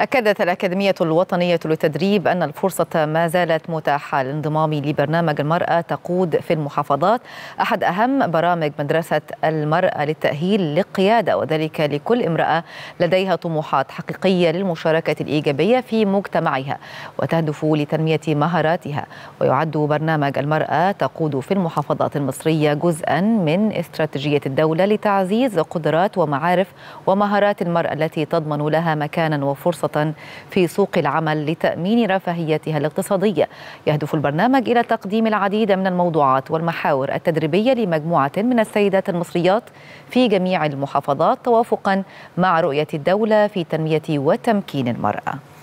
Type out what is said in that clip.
أكدت الأكاديمية الوطنية للتدريب أن الفرصة ما زالت متاحة للانضمام لبرنامج المرأة تقود في المحافظات أحد أهم برامج مدرسة المرأة للتأهيل للقيادة وذلك لكل امرأة لديها طموحات حقيقية للمشاركة الإيجابية في مجتمعها وتهدف لتنمية مهاراتها ويعد برنامج المرأة تقود في المحافظات المصرية جزءا من استراتيجية الدولة لتعزيز قدرات ومعارف ومهارات المرأة التي تضمن لها مكانا وفرصة في سوق العمل لتأمين رفاهيتها الاقتصادية يهدف البرنامج إلى تقديم العديد من الموضوعات والمحاور التدريبية لمجموعة من السيدات المصريات في جميع المحافظات توافقا مع رؤية الدولة في تنمية وتمكين المرأة